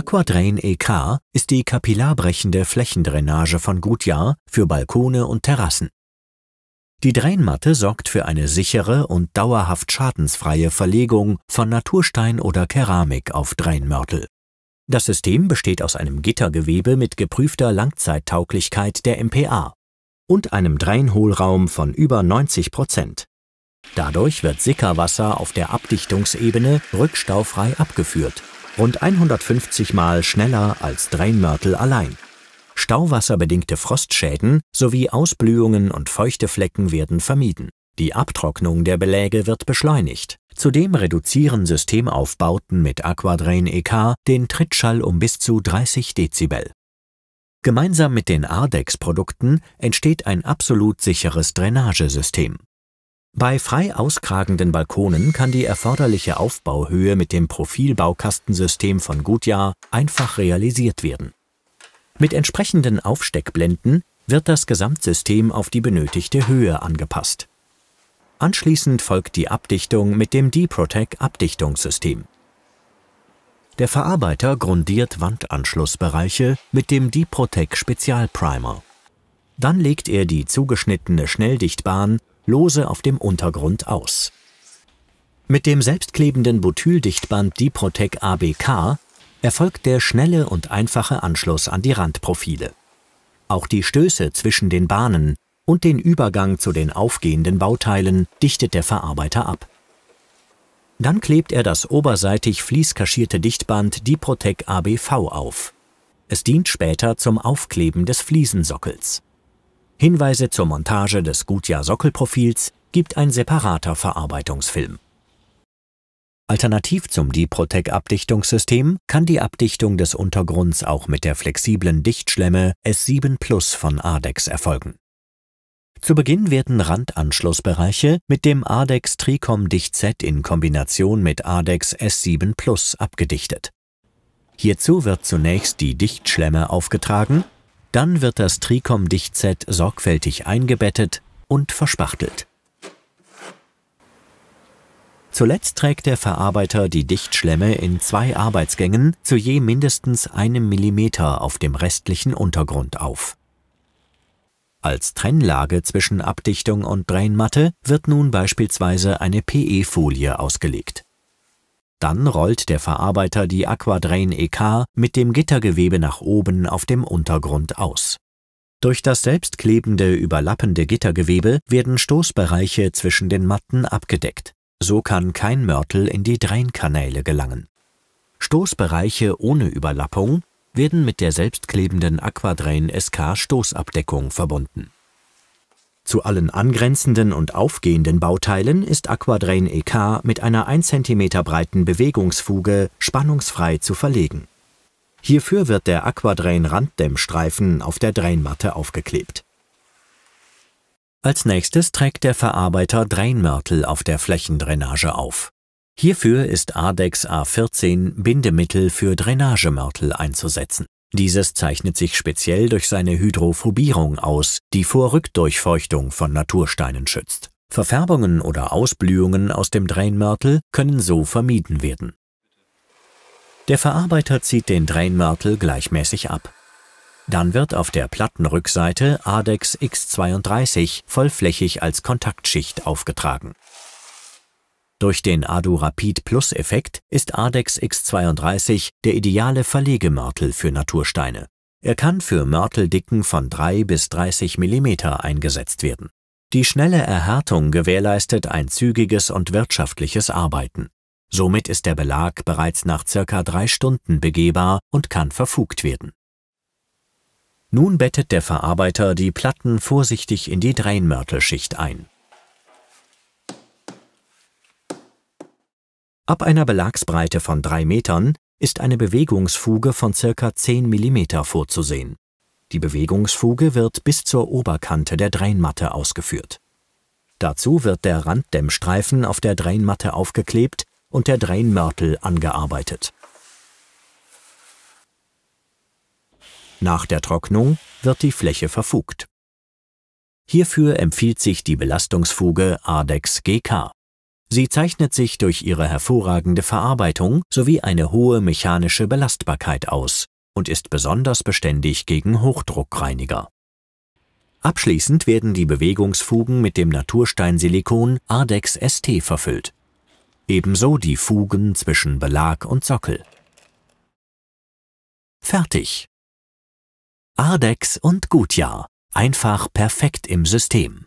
Aquadrain EK ist die kapillarbrechende Flächendrainage von Gutjahr für Balkone und Terrassen. Die Drainmatte sorgt für eine sichere und dauerhaft schadensfreie Verlegung von Naturstein oder Keramik auf Drainmörtel. Das System besteht aus einem Gittergewebe mit geprüfter Langzeittauglichkeit der MPA und einem Drainhohlraum von über 90 Prozent. Dadurch wird Sickerwasser auf der Abdichtungsebene rückstaufrei abgeführt Rund 150 Mal schneller als Drainmörtel allein. Stauwasserbedingte Frostschäden sowie Ausblühungen und feuchte Flecken werden vermieden. Die Abtrocknung der Beläge wird beschleunigt. Zudem reduzieren Systemaufbauten mit Aquadrain EK den Trittschall um bis zu 30 Dezibel. Gemeinsam mit den Ardex-Produkten entsteht ein absolut sicheres Drainagesystem. Bei frei auskragenden Balkonen kann die erforderliche Aufbauhöhe mit dem Profilbaukastensystem von Gutjahr einfach realisiert werden. Mit entsprechenden Aufsteckblenden wird das Gesamtsystem auf die benötigte Höhe angepasst. Anschließend folgt die Abdichtung mit dem D-Protec Abdichtungssystem. Der Verarbeiter grundiert Wandanschlussbereiche mit dem D-Protec Spezialprimer. Dann legt er die zugeschnittene Schnelldichtbahn lose auf dem Untergrund aus. Mit dem selbstklebenden Butyldichtband Diprotec ABK erfolgt der schnelle und einfache Anschluss an die Randprofile. Auch die Stöße zwischen den Bahnen und den Übergang zu den aufgehenden Bauteilen dichtet der Verarbeiter ab. Dann klebt er das oberseitig fließkaschierte Dichtband Diprotec ABV auf. Es dient später zum Aufkleben des Fliesensockels. Hinweise zur Montage des Gutjahr-Sockelprofils gibt ein separater Verarbeitungsfilm. Alternativ zum Diprotec-Abdichtungssystem kann die Abdichtung des Untergrunds auch mit der flexiblen Dichtschlemme S7 Plus von ADEX erfolgen. Zu Beginn werden Randanschlussbereiche mit dem ADEX Tricom Dicht Z in Kombination mit ADEX S7 Plus abgedichtet. Hierzu wird zunächst die Dichtschlemme aufgetragen dann wird das Tricom-Dichtset sorgfältig eingebettet und verspachtelt. Zuletzt trägt der Verarbeiter die Dichtschlemme in zwei Arbeitsgängen zu je mindestens einem Millimeter auf dem restlichen Untergrund auf. Als Trennlage zwischen Abdichtung und Drainmatte wird nun beispielsweise eine PE-Folie ausgelegt. Dann rollt der Verarbeiter die Aquadrain EK mit dem Gittergewebe nach oben auf dem Untergrund aus. Durch das selbstklebende, überlappende Gittergewebe werden Stoßbereiche zwischen den Matten abgedeckt. So kann kein Mörtel in die Drainkanäle gelangen. Stoßbereiche ohne Überlappung werden mit der selbstklebenden Aquadrain SK Stoßabdeckung verbunden zu allen angrenzenden und aufgehenden Bauteilen ist Aquadrain EK mit einer 1 cm breiten Bewegungsfuge spannungsfrei zu verlegen. Hierfür wird der Aquadrain Randdämmstreifen auf der Drainmatte aufgeklebt. Als nächstes trägt der Verarbeiter Drainmörtel auf der Flächendrainage auf. Hierfür ist ADEX A14 Bindemittel für Drainagemörtel einzusetzen dieses zeichnet sich speziell durch seine Hydrophobierung aus, die vor Rückdurchfeuchtung von Natursteinen schützt. Verfärbungen oder Ausblühungen aus dem Drainmörtel können so vermieden werden. Der Verarbeiter zieht den Drainmörtel gleichmäßig ab. Dann wird auf der Plattenrückseite ADEX X32 vollflächig als Kontaktschicht aufgetragen. Durch den Adurapid Plus Effekt ist Adex X32 der ideale Verlegemörtel für Natursteine. Er kann für Mörteldicken von 3 bis 30 mm eingesetzt werden. Die schnelle Erhärtung gewährleistet ein zügiges und wirtschaftliches Arbeiten. Somit ist der Belag bereits nach circa drei Stunden begehbar und kann verfugt werden. Nun bettet der Verarbeiter die Platten vorsichtig in die Drainmörtelschicht ein. Ab einer Belagsbreite von drei Metern ist eine Bewegungsfuge von ca. 10 mm vorzusehen. Die Bewegungsfuge wird bis zur Oberkante der Drainmatte ausgeführt. Dazu wird der Randdämmstreifen auf der Drainmatte aufgeklebt und der Drainmörtel angearbeitet. Nach der Trocknung wird die Fläche verfugt. Hierfür empfiehlt sich die Belastungsfuge ADEX GK. Sie zeichnet sich durch ihre hervorragende Verarbeitung sowie eine hohe mechanische Belastbarkeit aus und ist besonders beständig gegen Hochdruckreiniger. Abschließend werden die Bewegungsfugen mit dem Natursteinsilikon Ardex ST verfüllt. Ebenso die Fugen zwischen Belag und Sockel. Fertig. Ardex und Gutjahr. Einfach perfekt im System.